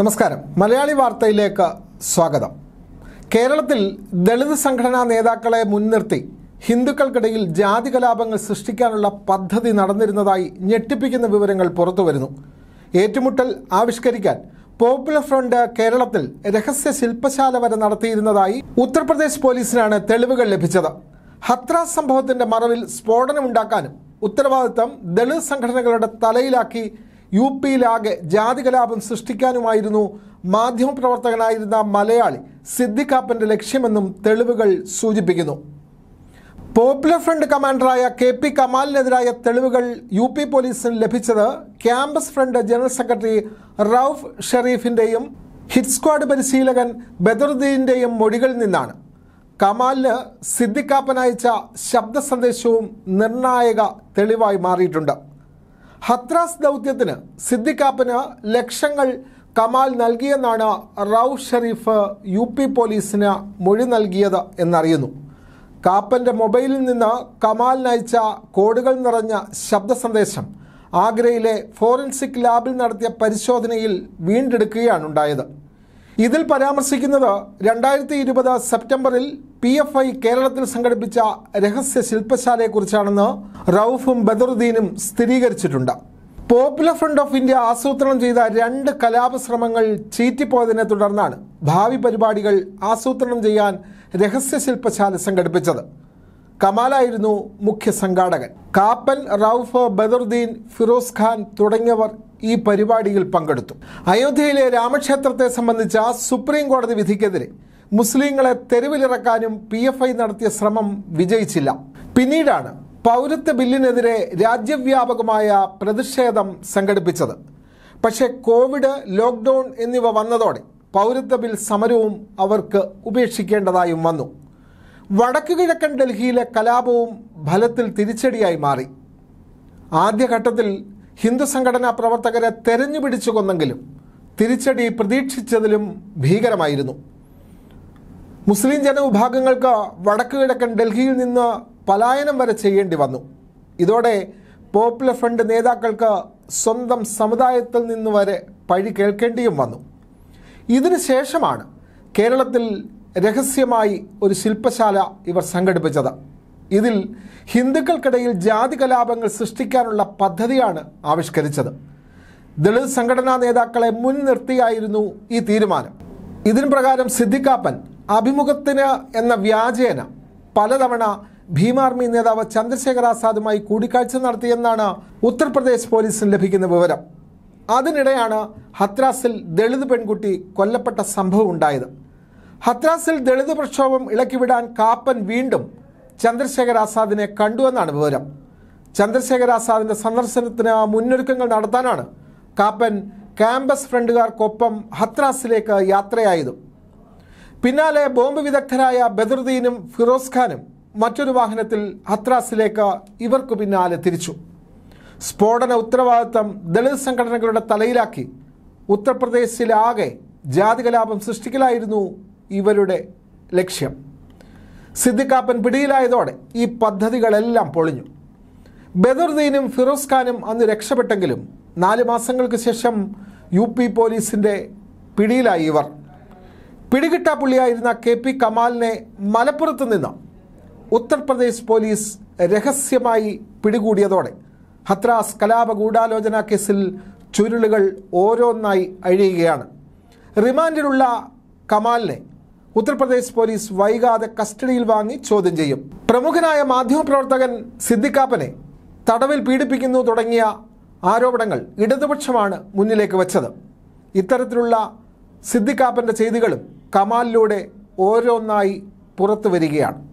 നമസ്കാരം മലയാളി വാർത്തയിലേക്ക് സ്വാഗതം കേരളത്തിൽ ദളിത് സംഘടനാ നേതാക്കളെ മുൻനിർത്തി ഹിന്ദുക്കൾക്കിടയിൽ ജാതി കലാപങ്ങൾ സൃഷ്ടിക്കാനുള്ള പദ്ധതി നടന്നിരുന്നതായി ഞെട്ടിപ്പിക്കുന്ന വിവരങ്ങൾ പുറത്തുവരുന്നു ഏറ്റുമുട്ടൽ ആവിഷ്കരിക്കാൻ പോപ്പുലർ ഫ്രണ്ട് കേരളത്തിൽ രഹസ്യ ശില്പശാല വരെ നടത്തിയിരുന്നതായി ഉത്തർപ്രദേശ് പോലീസിനാണ് തെളിവുകൾ ലഭിച്ചത് ഹത്രാസ് സംഭവത്തിന്റെ മറവിൽ സ്ഫോടനമുണ്ടാക്കാനും ഉത്തരവാദിത്തം ദളിത് സംഘടനകളുടെ തലയിലാക്കി യു പിയിലാകെ ജാതികലാപം സൃഷ്ടിക്കാനുമായിരുന്നു മാധ്യമപ്രവർത്തകനായിരുന്ന മലയാളി സിദ്ദിഖാപ്പൻ്റെ ലക്ഷ്യമെന്നും തെളിവുകൾ സൂചിപ്പിക്കുന്നു പോപ്പുലർ ഫ്രണ്ട് കമാൻഡറായ കെ പി കമാലിനെതിരായ തെളിവുകൾ യു പി പോലീസിന് ലഭിച്ചത് campus front general secretary Rauf ഷെറീഫിൻ്റെയും ഹിറ്റ് സ്ക്വാഡ് പരിശീലകൻ ബദറുദ്ദീൻ്റെയും മൊഴികളിൽ നിന്നാണ് കമാലിന് സിദ്ദിഖാപ്പൻ അയച്ച ശബ്ദ സന്ദേശവും നിർണായക തെളിവായി മാറിയിട്ടുണ്ട് ഹത്രാസ് ദൗത്യത്തിന് സിദ്ദിഖാപ്പിന് ലക്ഷങ്ങൾ കമാൽ നൽകിയെന്നാണ് റൌ ഷെരീഫ് യു പി പോലീസിന് മൊഴി നൽകിയത് എന്നറിയുന്നു കാപ്പൻ്റെ മൊബൈലിൽ നിന്ന് കമാലിനയച്ച കോഡുകൾ നിറഞ്ഞ ശബ്ദ സന്ദേശം ആഗ്രയിലെ ഫോറൻസിക് ലാബിൽ നടത്തിയ പരിശോധനയിൽ വീണ്ടെടുക്കുകയാണുണ്ടായത് ഇതിൽ പരാമർശിക്കുന്നത് രണ്ടായിരത്തി ഇരുപത് സെപ്റ്റംബറിൽ പി എഫ് ഐ കേരളത്തിൽ സംഘടിപ്പിച്ച രഹസ്യ ശില്പശാലയെക്കുറിച്ചാണെന്ന് റൌഫും ബദറുദ്ദീനും സ്ഥിരീകരിച്ചിട്ടുണ്ട് പോപ്പുലർ ഫ്രണ്ട് ഓഫ് ഇന്ത്യ ആസൂത്രണം ചെയ്ത രണ്ട് കലാപശ്രമങ്ങൾ ചീറ്റിപ്പോയതിനെ തുടർന്നാണ് ഭാവി പരിപാടികൾ ആസൂത്രണം ചെയ്യാൻ രഹസ്യ ശില്പശാല സംഘടിപ്പിച്ചത് കമാലായിരുന്നു മുഖ്യ സംഘാടകൻ കാപ്പൻ റൌഫ് ബദറുദ്ദീൻ ഫിറോസ് ഖാൻ തുടങ്ങിയവർ ഈ പരിപാടിയിൽ പങ്കെടുത്തു അയോധ്യയിലെ രാമക്ഷേത്രത്തെ സംബന്ധിച്ച സുപ്രീം കോടതി വിധിക്കെതിരെ മുസ്ലിങ്ങളെ തെരുവിലിറക്കാനും പി എഫ് ഐ നടത്തിയ ശ്രമം വിജയിച്ചില്ല പിന്നീടാണ് പൗരത്വ ബില്ലിനെതിരെ രാജ്യവ്യാപകമായ പ്രതിഷേധം സംഘടിപ്പിച്ചത് പക്ഷേ കോവിഡ് ലോക്ക്ഡൗൺ എന്നിവ വന്നതോടെ പൗരത്വ ബിൽ സമരവും അവർക്ക് ഉപേക്ഷിക്കേണ്ടതായും വന്നു വടക്കു കിഴക്കൻ ഡൽഹിയിലെ കലാപവും ഫലത്തിൽ തിരിച്ചടിയായി മാറി ആദ്യഘട്ടത്തിൽ ഹിന്ദു സംഘടനാ പ്രവർത്തകരെ തെരഞ്ഞു പിടിച്ചു കൊന്നെങ്കിലും തിരിച്ചടി പ്രതീക്ഷിച്ചതിലും ഭീകരമായിരുന്നു മുസ്ലിം ജനവിഭാഗങ്ങൾക്ക് വടക്കു കിഴക്കൻ ഡൽഹിയിൽ നിന്ന് പലായനം വരെ ചെയ്യേണ്ടി വന്നു ഇതോടെ പോപ്പുലർ ഫ്രണ്ട് നേതാക്കൾക്ക് സ്വന്തം സമുദായത്തിൽ നിന്ന് വരെ പഴി കേൾക്കേണ്ടിയും വന്നു ശേഷമാണ് കേരളത്തിൽ രഹസ്യമായി ഒരു ശില്പശാല ഇവർ സംഘടിപ്പിച്ചത് ഇതിൽ ഹിന്ദുക്കൾക്കിടയിൽ ജാതി കലാപങ്ങൾ സൃഷ്ടിക്കാനുള്ള പദ്ധതിയാണ് ആവിഷ്കരിച്ചത് ദളിത് സംഘടനാ നേതാക്കളെ മുൻനിർത്തിയായിരുന്നു ഈ തീരുമാനം ഇതിന് പ്രകാരം സിദ്ദിഖാപ്പൻ അഭിമുഖത്തിന് എന്ന വ്യാജേന പലതവണ ഭീമാർമി നേതാവ് ചന്ദ്രശേഖർ ആസാദുമായി കൂടിക്കാഴ്ച നടത്തിയെന്നാണ് ഉത്തർപ്രദേശ് പോലീസിന് ലഭിക്കുന്ന വിവരം അതിനിടെയാണ് ഹത്രാസിൽ ദളിത് പെൺകുട്ടി കൊല്ലപ്പെട്ട സംഭവം ഉണ്ടായത് ഹത്രാസിൽ ദളിത് പ്രക്ഷോഭം ഇളക്കിവിടാൻ കാപ്പൻ വീണ്ടും ചന്ദ്രശേഖർ ആസാദിനെ കണ്ടുവെന്നാണ് വിവരം ചന്ദ്രശേഖർ ആസാദിൻ്റെ സന്ദർശനത്തിന് മുന്നൊരുക്കങ്ങൾ നടത്താനാണ് കാപ്പൻ ക്യാമ്പസ് ഫ്രണ്ടുകാർക്കൊപ്പം ഹത്രാസിലേക്ക് യാത്രയായത് പിന്നാലെ ബോംബ് വിദഗ്ധരായ ബദറുദ്ദീനും ഫിറോസ് ഖാനും മറ്റൊരു വാഹനത്തിൽ ഹത്രാസിലേക്ക് ഇവർക്കു പിന്നാലെ തിരിച്ചു സ്ഫോടന ഉത്തരവാദിത്തം ദളിത് സംഘടനകളുടെ തലയിലാക്കി ഉത്തർപ്രദേശിലാകെ ജാതി കലാപം സൃഷ്ടിക്കലായിരുന്നു ഇവരുടെ ലക്ഷ്യം സിദ്ദിഖാപ്പൻ പിടിയിലായതോടെ ഈ പദ്ധതികളെല്ലാം പൊളിഞ്ഞു ബദർദീനും ഫിറോസ് ഖാനും അന്ന് രക്ഷപ്പെട്ടെങ്കിലും നാല് മാസങ്ങൾക്ക് ശേഷം യു പി പോലീസിൻ്റെ പിടിയിലായി ഇവർ പുള്ളിയായിരുന്ന കെ പി കമാലിനെ മലപ്പുറത്ത് നിന്ന് ഉത്തർപ്രദേശ് പോലീസ് രഹസ്യമായി പിടികൂടിയതോടെ ഹത്രാസ് കലാപ ഗൂഢാലോചന കേസിൽ ചുരുളുകൾ ഓരോന്നായി അഴിയുകയാണ് റിമാൻഡിലുള്ള കമാലിനെ ഉത്തർപ്രദേശ് പോലീസ് വൈകാതെ കസ്റ്റഡിയിൽ വാങ്ങി ചോദ്യം ചെയ്യും പ്രമുഖനായ മാധ്യമപ്രവർത്തകൻ സിദ്ദിഖാപ്പനെ തടവിൽ പീഡിപ്പിക്കുന്നു തുടങ്ങിയ ആരോപണങ്ങൾ ഇടതുപക്ഷമാണ് മുന്നിലേക്ക് വച്ചത് ഇത്തരത്തിലുള്ള സിദ്ദിഖാപ്പൻ്റെ ചെയ്തികളും കമാലിലൂടെ ഓരോന്നായി പുറത്തു വരികയാണ്